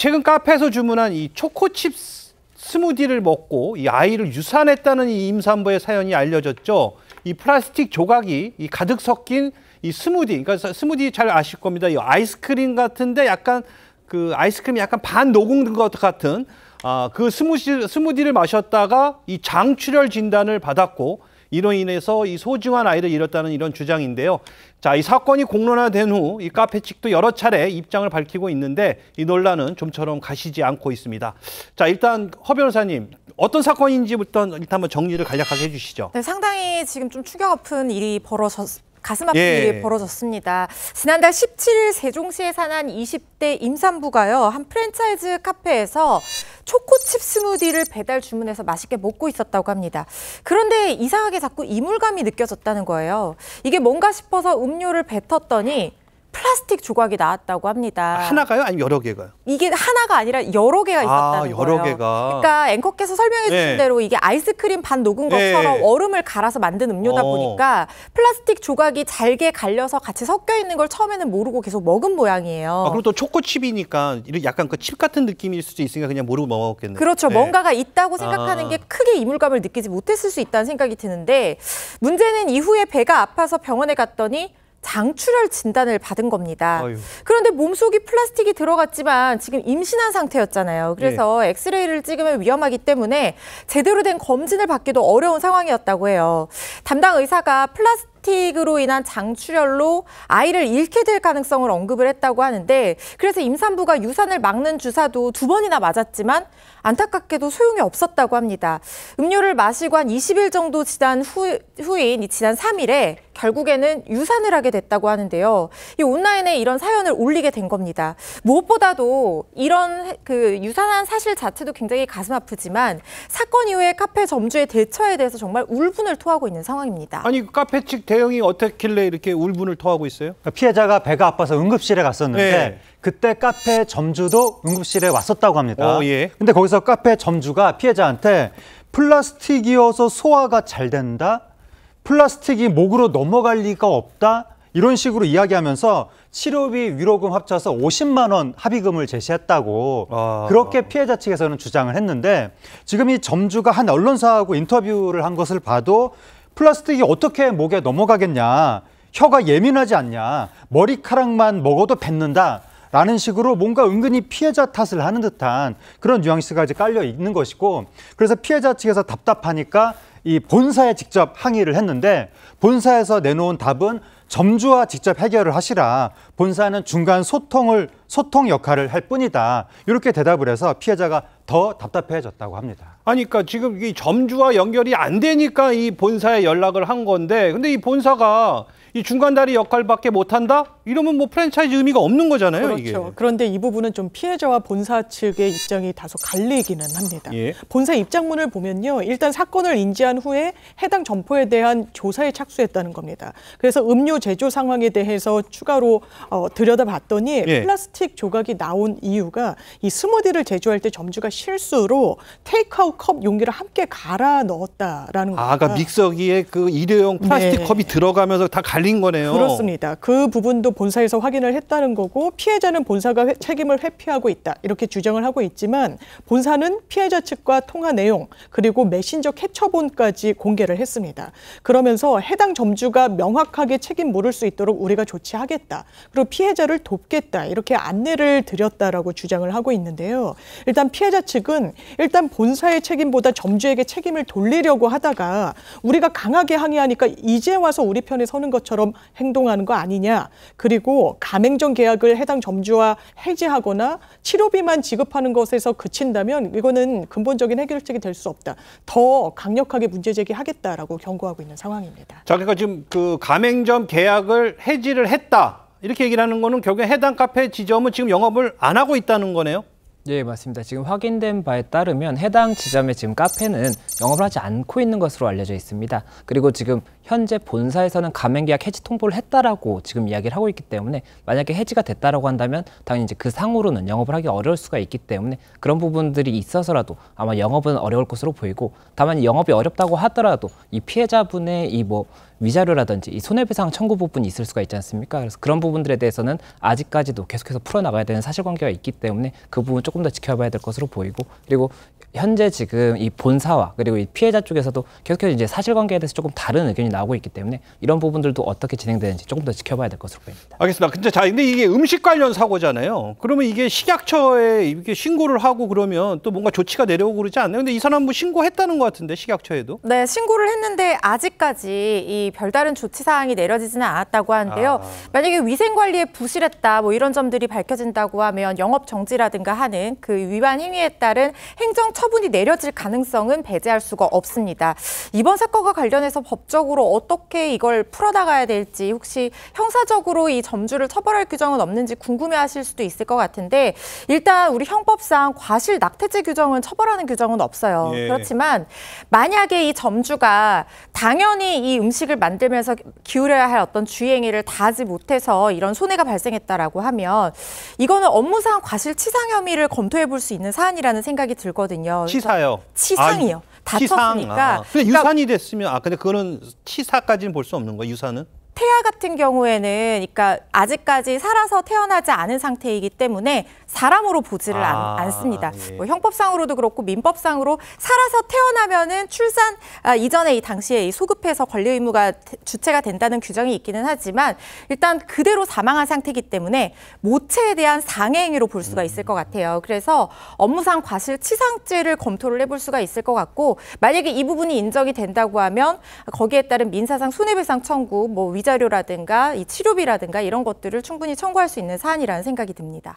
최근 카페에서 주문한 이 초코칩 스무디를 먹고 이 아이를 유산했다는 이 임산부의 사연이 알려졌죠. 이 플라스틱 조각이 이 가득 섞인 이 스무디, 그러니까 스무디 잘 아실 겁니다. 이 아이스크림 같은데 약간 그 아이스크림이 약간 반 녹은 것 같은 아, 그 스무시, 스무디를 마셨다가 이 장출혈 진단을 받았고 이로 인해서 이 소중한 아이를 잃었다는 이런 주장인데요. 자, 이 사건이 공론화된 후 이 카페 측도 여러 차례 입장을 밝히고 있는데 이 논란은 좀처럼 가시지 않고 있습니다. 자, 일단 허 변호사님 어떤 사건인지부터 일단 한번 정리를 간략하게 해주시죠. 네, 상당히 지금 좀 추격 아픈 일이 벌어졌. 가슴 아픈 예. 일이 벌어졌습니다. 지난달 17일 세종시에 사는 20대 임산부가요. 한 프랜차이즈 카페에서 초코칩 스무디를 배달 주문해서 맛있게 먹고 있었다고 합니다. 그런데 이상하게 자꾸 이물감이 느껴졌다는 거예요. 이게 뭔가 싶어서 음료를 뱉었더니 플라스틱 조각이 나왔다고 합니다. 하나가요? 아니면 여러 개가요? 이게 하나가 아니라 여러 개가 아, 있었다는 아, 여러 거예요. 개가. 그러니까 앵커께서 설명해 주신 네. 대로 이게 아이스크림 반 녹은 네. 것처럼 네. 얼음을 갈아서 만든 음료다 어. 보니까 플라스틱 조각이 잘게 갈려서 같이 섞여 있는 걸 처음에는 모르고 계속 먹은 모양이에요. 아, 그리고 또 초코칩이니까 약간 그칩 같은 느낌일 수도 있으니까 그냥 모르고 먹었겠네요. 그렇죠. 네. 뭔가가 있다고 생각하는 아. 게 크게 이물감을 느끼지 못했을 수 있다는 생각이 드는데 문제는 이후에 배가 아파서 병원에 갔더니 장출혈 진단을 받은 겁니다. 아유. 그런데 몸속이 플라스틱이 들어갔지만 지금 임신한 상태였잖아요. 그래서 예. 엑스레이를 찍으면 위험하기 때문에 제대로 된 검진을 받기도 어려운 상황이었다고 해요. 담당 의사가 플라스틱 스틱으로 인한 장출혈로 아이를 잃게 될 가능성을 언급을 했다고 하는데 그래서 임산부가 유산을 막는 주사도 두 번이나 맞았지만 안타깝게도 소용이 없었다고 합니다. 음료를 마시고 한 20일 정도 지난 후, 후인 지난 3일에 결국에는 유산을 하게 됐다고 하는데요. 이 온라인에 이런 사연을 올리게 된 겁니다. 무엇보다도 이런 그 유산한 사실 자체도 굉장히 가슴 아프지만 사건 이후에 카페 점주의 대처에 대해서 정말 울분을 토하고 있는 상황입니다. 아니 카페 측 대형이 어떻길래 이렇게 울분을 토하고 있어요? 그러니까 피해자가 배가 아파서 응급실에 갔었는데 네. 그때 카페 점주도 응급실에 왔었다고 합니다. 어, 예. 근데 거기서 카페 점주가 피해자한테 플라스틱이어서 소화가 잘 된다. 플라스틱이 목으로 넘어갈 리가 없다. 이런 식으로 이야기하면서 치료비 위로금 합쳐서 50만 원 합의금을 제시했다고 아... 그렇게 피해자 측에서는 주장을 했는데 지금 이 점주가 한 언론사하고 인터뷰를 한 것을 봐도 플라스틱이 어떻게 목에 넘어가겠냐, 혀가 예민하지 않냐, 머리카락만 먹어도 뱉는다. 라는 식으로 뭔가 은근히 피해자 탓을 하는 듯한 그런 뉘앙스가 이제 깔려 있는 것이고 그래서 피해자 측에서 답답하니까 이 본사에 직접 항의를 했는데 본사에서 내놓은 답은 점주와 직접 해결을 하시라. 본사는 중간 소통을 소통 역할을 할 뿐이다. 이렇게 대답을 해서 피해자가 더 답답해졌다고 합니다. 아니 까 그러니까 지금 이 점주와 연결이 안 되니까 이 본사에 연락을 한 건데 근데 이 본사가 이 중간다리 역할밖에 못 한다? 이러면 뭐 프랜차이즈 의미가 없는 거잖아요. 그렇죠. 이게. 그런데 이 부분은 좀 피해자와 본사 측의 입장이 다소 갈리기는 합니다. 예. 본사 입장문을 보면요. 일단 사건을 인지한 후에 해당 점포에 대한 조사에 착수했다는 겁니다. 그래서 음료 제조 상황에 대해서 추가로 어, 들여다봤더니 예. 플라스틱 조각이 나온 이유가 이 스무디를 제조할 때 점주가 실수로 테이크아웃 컵 용기를 함께 갈아 넣었다라는 거예요. 아, 그러니까 믹서기에 그 일회용 플라스틱 네. 컵이 들어가면서 다 갈린 거네요. 그렇습니다. 그 부분도 저희도 본사에서 확인을 했다는 거고 피해자는 본사가 회, 책임을 회피하고 있다 이렇게 주장을 하고 있지만 본사는 피해자 측과 통화 내용 그리고 메신저 캡처본까지 공개를 했습니다. 그러면서 해당 점주가 명확하게 책임 물을 수 있도록 우리가 조치하겠다. 그리고 피해자를 돕겠다 이렇게 안내를 드렸다라고 주장을 하고 있는데요. 일단 피해자 측은 일단 본사의 책임보다 점주에게 책임을 돌리려고 하다가 우리가 강하게 항의하니까 이제 와서 우리 편에 서는 것처럼 행동하는 거 아니냐. 그리고 가맹점 계약을 해당 점주와 해지하거나 치료비만 지급하는 것에서 그친다면 이거는 근본적인 해결책이 될 수 없다. 더 강력하게 문제 제기하겠다라고 경고하고 있는 상황입니다. 자, 그러니까 지금 그 가맹점 계약을 해지를 했다. 이렇게 얘기를 하는 거는 결국에 해당 카페 지점은 지금 영업을 안 하고 있다는 거네요. 예, 맞습니다. 지금 확인된 바에 따르면 해당 지점의 지금 카페는 영업을 하지 않고 있는 것으로 알려져 있습니다. 그리고 지금 현재 본사에서는 가맹계약 해지 통보를 했다라고 지금 이야기를 하고 있기 때문에 만약에 해지가 됐다라고 한다면 당연히 이제 그 상으로는 영업을 하기 어려울 수가 있기 때문에 그런 부분들이 있어서라도 아마 영업은 어려울 것으로 보이고 다만 영업이 어렵다고 하더라도 이 피해자분의 이뭐 위자료라든지 이 손해배상 청구 부분이 있을 수가 있지 않습니까? 그래서 그런 부분들에 대해서는 아직까지도 계속해서 풀어나가야 되는 사실관계가 있기 때문에 그 부분 조금 더 지켜봐야 될 것으로 보이고 그리고 현재 지금 이 본사와 그리고 이 피해자 쪽에서도 계속해서 이제 사실관계에 대해서 조금 다른 의견이 나오고 있기 때문에 이런 부분들도 어떻게 진행되는지 조금 더 지켜봐야 될 것으로 보입니다. 알겠습니다. 근데 자 근데 이게 음식 관련 사고잖아요. 그러면 이게 식약처에 이렇게 신고를 하고 그러면 또 뭔가 조치가 내려오고 그러지 않나요? 근데 이 사람 뭐 신고했다는 것 같은데 식약처에도? 네, 신고를 했는데 아직까지 이 별다른 조치 사항이 내려지지는 않았다고 하는데요. 아. 만약에 위생 관리에 부실했다 뭐 이런 점들이 밝혀진다고 하면 영업 정지라든가 하는 그 위반 행위에 따른 행정 처분이 내려질 가능성은 배제할 수가 없습니다. 이번 사건과 관련해서 법적으로 어떻게 이걸 풀어나가야 될지 혹시 형사적으로 이 점주를 처벌할 규정은 없는지 궁금해하실 수도 있을 것 같은데 일단 우리 형법상 과실 낙태죄 규정은 처벌하는 규정은 없어요. 예. 그렇지만 만약에 이 점주가 당연히 이 음식을 만들면서 기울여야 할 어떤 주행위를 다하지 못해서 이런 손해가 발생했다라고 하면 이거는 업무상 과실치상 혐의를 검토해 볼 수 있는 사안이라는 생각이 들거든요. 치사요. 치상이요. 아, 다쳤으니까. 치상. 아. 근데 유산이 그러니까, 됐으면 아 근데 그거는 치사까지는 볼 수 없는 거예요. 유산은? 같은 경우에는 그러니까 아직까지 살아서 태어나지 않은 상태이기 때문에 사람으로 보지를 아, 않, 습니다 예. 뭐 형법상으로도 그렇고 민법상으로 살아서 태어나면은 출산 아, 이전에 이 당시에 이 소급해서 권리 의무가 주체가 된다는 규정이 있기는 하지만 일단 그대로 사망한 상태이기 때문에 모체에 대한 상해 행위로 볼 수가 있을 것 같아요. 그래서 업무상 과실 치상죄를 검토를 해볼 수가 있을 것 같고 만약에 이 부분이 인정이 된다고 하면 거기에 따른 민사상 손해배상 청구, 뭐 위자료 진료라든가이 치료비라든가 이런 것들을 충분히 청구할 수 있는 사안이라는 생각이 듭니다.